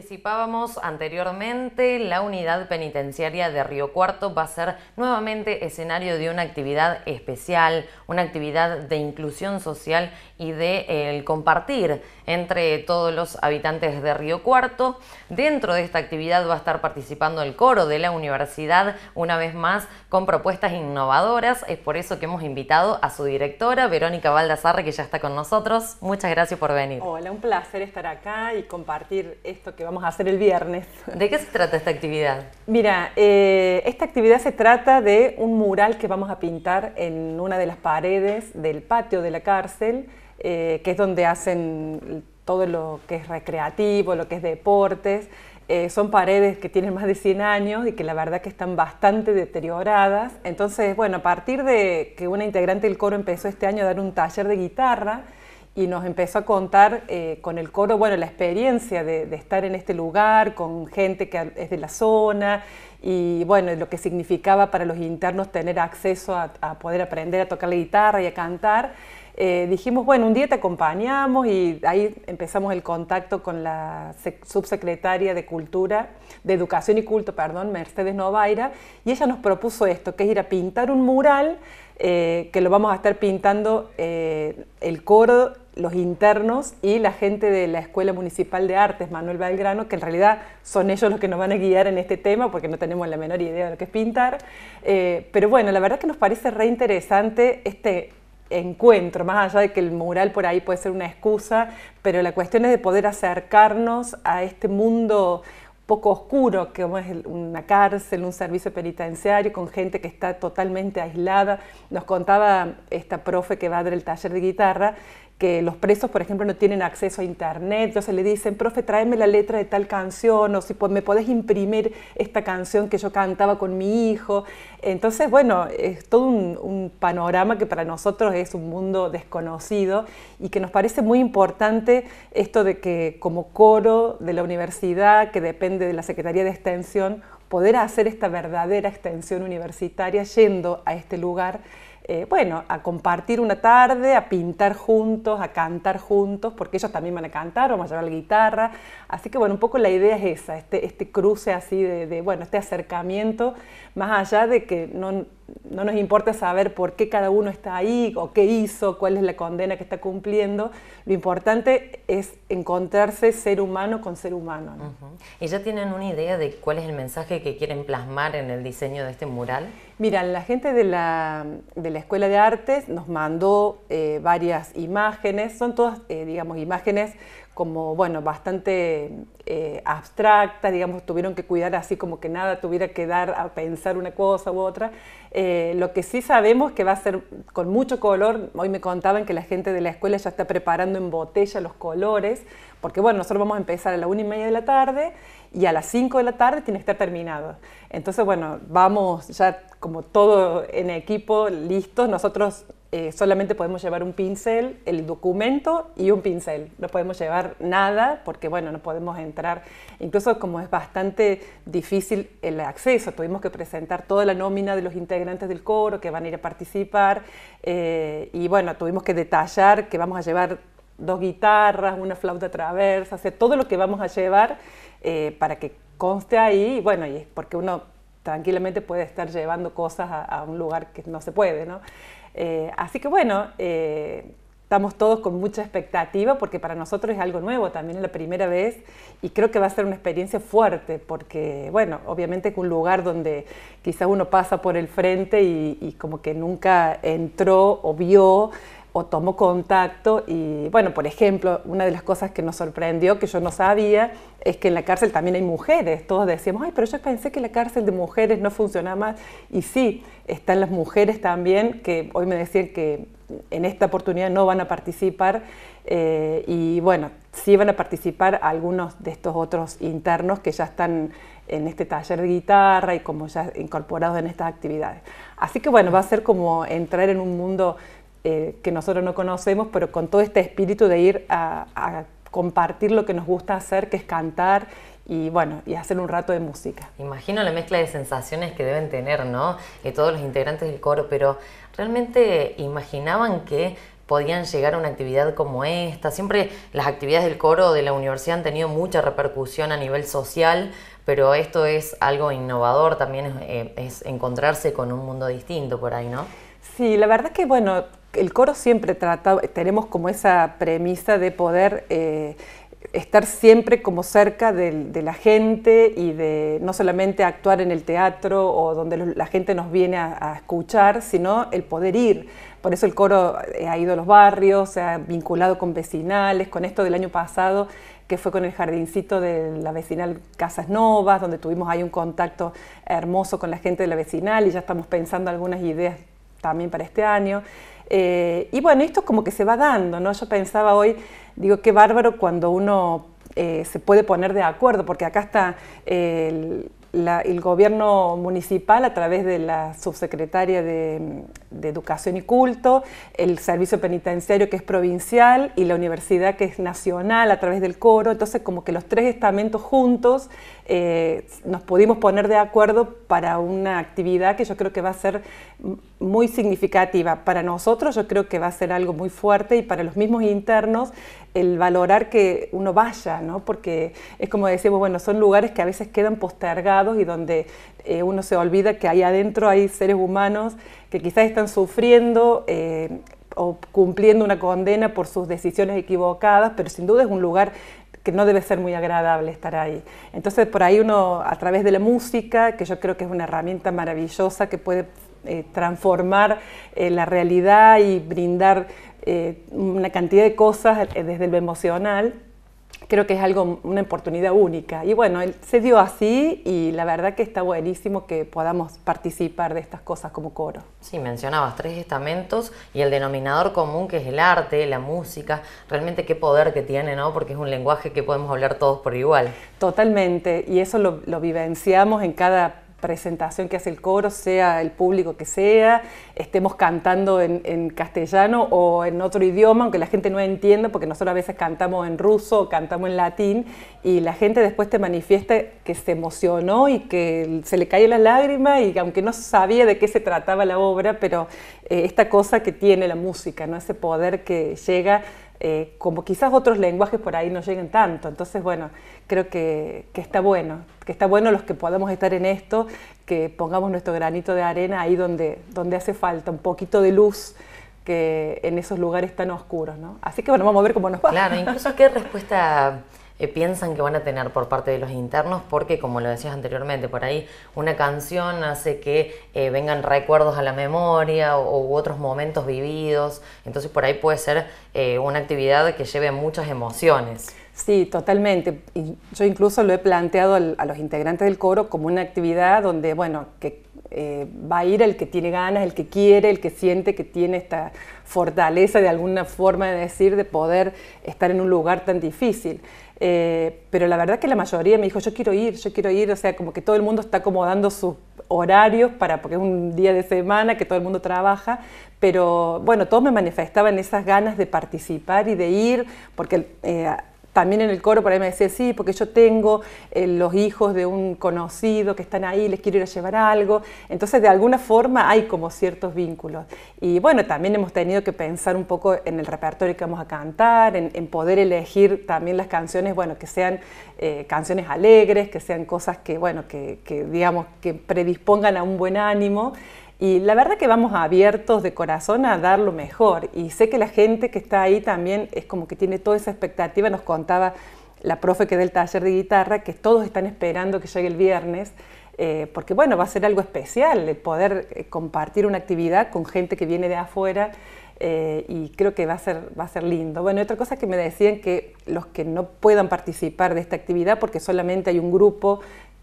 Participábamos anteriormente, la unidad penitenciaria de Río Cuarto va a ser nuevamente escenario de una actividad especial, una actividad de inclusión social y de eh, compartir entre todos los habitantes de Río Cuarto. Dentro de esta actividad va a estar participando el coro de la universidad, una vez más, con propuestas innovadoras. Es por eso que hemos invitado a su directora, Verónica Baldassarre, que ya está con nosotros. Muchas gracias por venir. Hola, un placer estar acá y compartir esto que vamos a hacer el viernes. ¿De qué se trata esta actividad? Mira, eh, esta actividad se trata de un mural que vamos a pintar en una de las paredes del patio de la cárcel, eh, que es donde hacen todo lo que es recreativo, lo que es deportes. Eh, son paredes que tienen más de 100 años y que la verdad que están bastante deterioradas. Entonces, bueno, a partir de que una integrante del coro empezó este año a dar un taller de guitarra, y nos empezó a contar eh, con el coro, bueno, la experiencia de, estar en este lugar, con gente que es de la zona y bueno, lo que significaba para los internos tener acceso a, poder aprender a tocar la guitarra y a cantar. Eh, dijimos, bueno, un día te acompañamos y ahí empezamos el contacto con la subsecretaria de Cultura, de Educación y Culto, perdón, Mercedes Novaira, y ella nos propuso esto, que es ir a pintar un mural, eh, que lo vamos a estar pintando el coro los internos y la gente de la Escuela Municipal de Artes, Manuel Belgrano, que en realidad son ellos los que nos van a guiar en este tema, porque no tenemos la menor idea de lo que es pintar. Eh, pero bueno, la verdad que nos parece re interesante este encuentro, más allá de que el mural por ahí puede ser una excusa, pero la cuestión es de poder acercarnos a este mundo poco oscuro, que es una cárcel, un servicio penitenciario, con gente que está totalmente aislada. Nos contaba esta profe que va a dar el taller de guitarra, que los presos, por ejemplo, no tienen acceso a internet, entonces le dicen, profe, tráeme la letra de tal canción, o si me podés imprimir esta canción que yo cantaba con mi hijo. Entonces, bueno, es todo un, un panorama que para nosotros es un mundo desconocido y que nos parece muy importante esto de que como coro de la universidad, que depende de la Secretaría de Extensión, poder hacer esta verdadera extensión universitaria yendo a este lugar eh, bueno, a compartir una tarde, a pintar juntos, a cantar juntos, porque ellos también van a cantar, o van a llevar la guitarra. Así que bueno, un poco la idea es esa, este, este cruce así de, de bueno, este acercamiento, más allá de que no no nos importa saber por qué cada uno está ahí o qué hizo, cuál es la condena que está cumpliendo. Lo importante es encontrarse ser humano con ser humano. ¿Y ya tienen una idea de cuál es el mensaje que quieren plasmar en el diseño de este mural? Mira, la gente de la, Escuela de Artes nos mandó eh, varias imágenes, son todas, eh, digamos, imágenes como, bueno, bastante eh, abstracta, digamos, tuvieron que cuidar así como que nada tuviera que dar a pensar una cosa u otra. Eh, lo que sí sabemos que va a ser con mucho color, hoy me contaban que la gente de la escuela ya está preparando en botella los colores, porque bueno, nosotros vamos a empezar a la una y media de la tarde y a las 5 de la tarde tiene que estar terminado. Entonces, bueno, vamos ya como todo en equipo, listos, nosotros eh, solamente podemos llevar un pincel, el documento y un pincel. No podemos llevar nada porque, bueno, no podemos entrar. Incluso como es bastante difícil el acceso, tuvimos que presentar toda la nómina de los integrantes del coro que van a ir a participar eh, y, bueno, tuvimos que detallar que vamos a llevar dos guitarras, una flauta traversa, o todo lo que vamos a llevar eh, para que conste ahí, bueno, y porque uno tranquilamente puede estar llevando cosas a, a, un lugar que no se puede, ¿no? Eh, así que bueno, eh, estamos todos con mucha expectativa porque para nosotros es algo nuevo, también es la primera vez y creo que va a ser una experiencia fuerte porque, bueno, obviamente es un lugar donde quizás uno pasa por el frente y, y como que nunca entró o vio o tomó contacto y, bueno, por ejemplo, una de las cosas que nos sorprendió, que yo no sabía, es que en la cárcel también hay mujeres. Todos decíamos, ay, pero yo pensé que la cárcel de mujeres no funcionaba más. Y sí, están las mujeres también, que hoy me decían que en esta oportunidad no van a participar. Eh, y bueno, sí van a participar algunos de estos otros internos que ya están en este taller de guitarra y como ya incorporados en estas actividades. Así que bueno, va a ser como entrar en un mundo eh, que nosotros no conocemos, pero con todo este espíritu de ir a, compartir lo que nos gusta hacer, que es cantar y bueno, y hacer un rato de música. Imagino la mezcla de sensaciones que deben tener, ¿no? Eh, todos los integrantes del coro, pero realmente imaginaban que podían llegar a una actividad como esta. Siempre las actividades del coro de la universidad han tenido mucha repercusión a nivel social, pero esto es algo innovador, también es, eh, es encontrarse con un mundo distinto por ahí, ¿no? Sí, la verdad que bueno, el coro siempre trata, tenemos como esa premisa de poder eh, estar siempre como cerca de, la gente y de no solamente actuar en el teatro o donde la gente nos viene a, a escuchar, sino el poder ir. Por eso el coro eh, ha ido a los barrios, se ha vinculado con vecinales, con esto del año pasado que fue con el jardincito de la vecinal Casas Novas, donde tuvimos ahí un contacto hermoso con la gente de la vecinal y ya estamos pensando algunas ideas también para este año. Eh, y bueno, esto como que se va dando, ¿no? Yo pensaba hoy, digo, qué bárbaro cuando uno eh, se puede poner de acuerdo, porque acá está el el gobierno municipal a través de la subsecretaria de, Educación y Culto, el servicio penitenciario que es provincial y la universidad que es nacional a través del coro. Entonces como que los tres estamentos juntos eh, nos pudimos poner de acuerdo para una actividad que yo creo que va a ser muy significativa. Para nosotros yo creo que va a ser algo muy fuerte y para los mismos internos el valorar que uno vaya, ¿no? Porque es como decimos, bueno, son lugares que a veces quedan postergados y donde eh, uno se olvida que ahí adentro hay seres humanos que quizás están sufriendo eh, o cumpliendo una condena por sus decisiones equivocadas, pero sin duda es un lugar que no debe ser muy agradable estar ahí. Entonces por ahí uno, a través de la música, que yo creo que es una herramienta maravillosa que puede eh, transformar la realidad y brindar eh, una cantidad de cosas eh, desde lo emocional, creo que es algo, una oportunidad única. Y bueno, se dio así y la verdad que está buenísimo que podamos participar de estas cosas como coro. Sí, mencionabas tres estamentos y el denominador común que es el arte, la música, realmente qué poder que tiene, ¿no? Porque es un lenguaje que podemos hablar todos por igual. Totalmente, y eso lo, lo vivenciamos en cada presentación que hace el coro, sea el público que sea, estemos cantando en, castellano o en otro idioma, aunque la gente no entienda, porque nosotros a veces cantamos en ruso cantamos en latín, y la gente después te manifiesta que se emocionó y que se le cae la lágrima, y aunque no sabía de qué se trataba la obra, pero eh, esta cosa que tiene la música, ¿no? ese poder que llega eh, como quizás otros lenguajes por ahí no lleguen tanto. Entonces, bueno, creo que, está bueno, que está bueno los que podamos estar en esto, que pongamos nuestro granito de arena ahí donde, donde hace falta, un poquito de luz que en esos lugares tan oscuros, Así que bueno, vamos a ver cómo nos va. Claro, incluso qué respuesta eh, piensan que van a tener por parte de los internos, porque como lo decías anteriormente, por ahí una canción hace que eh, vengan recuerdos a la memoria o, u otros momentos vividos, entonces por ahí puede ser eh, una actividad que lleve muchas emociones. Sí, totalmente. Y yo incluso lo he planteado a los integrantes del coro como una actividad donde, bueno, que eh, va a ir el que tiene ganas, el que quiere, el que siente que tiene esta fortaleza de alguna forma de decir, de poder estar en un lugar tan difícil. Eh, pero la verdad que la mayoría me dijo, yo quiero ir, yo quiero ir, o sea, como que todo el mundo está acomodando sus horarios para, porque es un día de semana que todo el mundo trabaja, pero bueno, todos me manifestaban esas ganas de participar y de ir, porque eh, también en el coro por ahí me decía, sí, porque yo tengo eh, los hijos de un conocido que están ahí, les quiero ir a llevar algo. Entonces, de alguna forma hay como ciertos vínculos. Y bueno, también hemos tenido que pensar un poco en el repertorio que vamos a cantar, en, poder elegir también las canciones, bueno, que sean eh, canciones alegres, que sean cosas que, bueno, que, que digamos, que predispongan a un buen ánimo. Y la verdad que vamos abiertos de corazón a dar lo mejor. Y sé que la gente que está ahí también es como que tiene toda esa expectativa. Nos contaba la profe que del taller de guitarra, que todos están esperando que llegue el viernes. Eh, porque bueno, va a ser algo especial el poder eh, compartir una actividad con gente que viene de afuera eh, y creo que va a, ser, va a ser lindo. Bueno, otra cosa que me decían que los que no puedan participar de esta actividad, porque solamente hay un grupo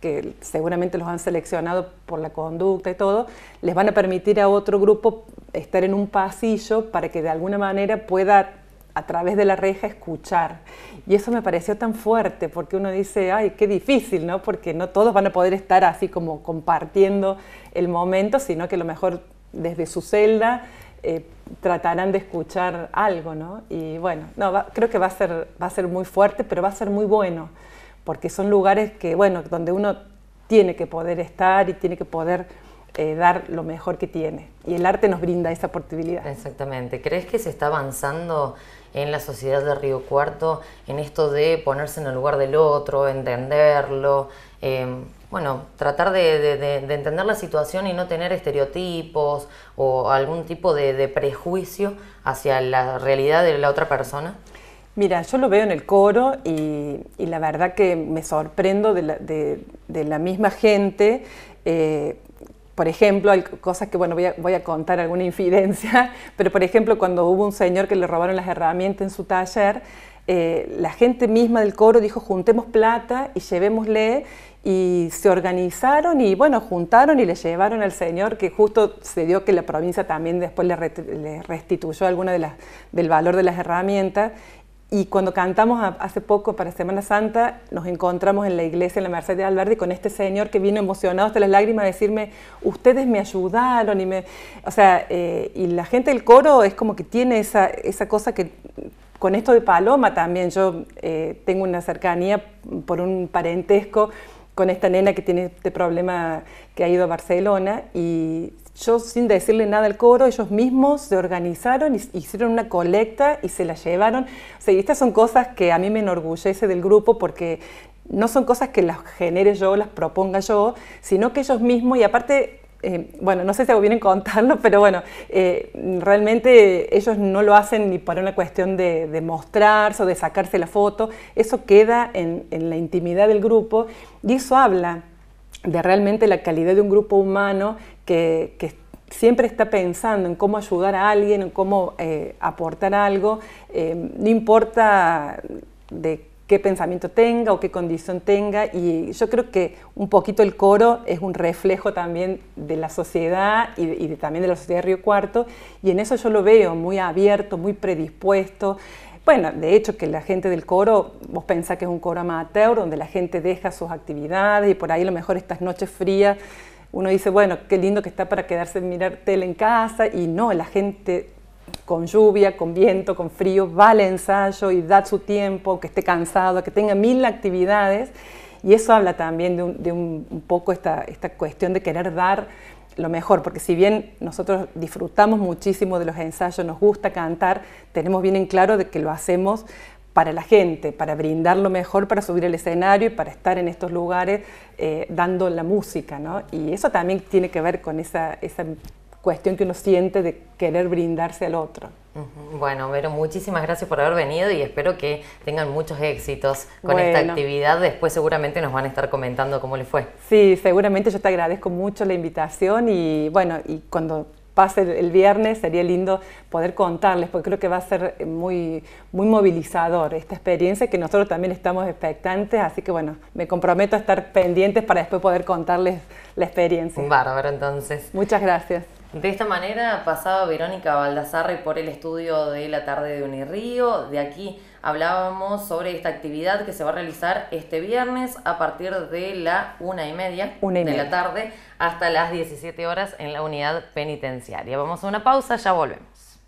que seguramente los han seleccionado por la conducta y todo, les van a permitir a otro grupo estar en un pasillo para que de alguna manera pueda a través de la reja escuchar. Y eso me pareció tan fuerte porque uno dice, ay, qué difícil, ¿no? Porque no todos van a poder estar así como compartiendo el momento, sino que a lo mejor desde su celda eh, tratarán de escuchar algo, ¿no? Y bueno, no, creo que va a ser muy fuerte, pero va a ser muy bueno porque son lugares que, bueno, donde uno tiene que poder estar y tiene que poder eh, dar lo mejor que tiene. Y el arte nos brinda esa posibilidad. Exactamente. ¿Crees que se está avanzando en la sociedad de Río Cuarto en esto de ponerse en el lugar del otro, entenderlo? Em, bueno, tratar de, entender la situación y no tener estereotipos o algún tipo de, prejuicio hacia la realidad de la otra persona. Mira, yo lo veo en el coro y, la verdad que me sorprendo de la, misma gente. Eh, por ejemplo, hay cosas que, bueno, voy a, contar alguna infidencia, pero por ejemplo, cuando hubo un señor que le robaron las herramientas en su taller, eh, la gente misma del coro dijo, juntemos plata y llevémosle, y se organizaron y, bueno, juntaron y le llevaron al señor, que justo se dio que la provincia también después le, restituyó alguna de las, del valor de las herramientas, y cuando cantamos hace poco para Semana Santa, nos encontramos en la iglesia en la Merced de Alberdi con este señor que vino emocionado hasta las lágrimas a decirme, ustedes me ayudaron y me... O sea, eh, y la gente del coro es como que tiene esa, esa cosa que con esto de Paloma también yo eh, tengo una cercanía por un parentesco con esta nena que tiene este problema que ha ido a Barcelona y yo sin decirle nada al coro, ellos mismos se organizaron, hicieron una colecta y se la llevaron. estas son cosas que a mí me enorgullece del grupo porque no son cosas que las genere yo, las proponga yo, sino que ellos mismos, y aparte eh, bueno, no sé si hago bien contarlo, pero bueno, eh, realmente ellos no lo hacen ni para una cuestión de, mostrarse o de sacarse la foto, eso queda en, en, la intimidad del grupo y eso habla de realmente la calidad de un grupo humano que, siempre está pensando en cómo ayudar a alguien, en cómo eh, aportar algo, eh, no importa de qué pensamiento tenga o qué condición tenga, y yo creo que un poquito el coro es un reflejo también de la sociedad y, también de la sociedad de Río Cuarto, y en eso yo lo veo muy abierto, muy predispuesto. Bueno, de hecho que la gente del coro, vos pensás que es un coro amateur, donde la gente deja sus actividades y por ahí a lo mejor estas noches frías uno dice, bueno, qué lindo que está para quedarse mirar tele en casa, y no, la gente con lluvia, con viento, con frío, va al ensayo y da su tiempo, que esté cansado, que tenga mil actividades, y eso habla también de un, poco esta, esta cuestión de querer dar lo mejor, porque si bien nosotros disfrutamos muchísimo de los ensayos, nos gusta cantar, tenemos bien en claro de que lo hacemos para la gente, para brindar lo mejor, para subir el escenario y para estar en estos lugares eh, dando la música, ¿no? Y eso también tiene que ver con esa, esa cuestión que uno siente de querer brindarse al otro. Bueno, Vero, muchísimas gracias por haber venido y espero que tengan muchos éxitos con esta actividad. Después seguramente nos van a estar comentando cómo les fue. Sí, seguramente yo te agradezco mucho la invitación y bueno, y cuando pase el viernes, sería lindo poder contarles, porque creo que va a ser muy, muy movilizador esta experiencia que nosotros también estamos expectantes, así que bueno, me comprometo a estar pendientes para después poder contarles la experiencia. Bárbaro, entonces. Muchas gracias. De esta manera pasaba Verónica Baldassarre por el estudio de la tarde de Unirío, de aquí hablábamos sobre esta actividad que se va a realizar este viernes a partir de la una y media, de la tarde hasta las 17 horas en la unidad penitenciaria. Vamos a una pausa, ya volvemos.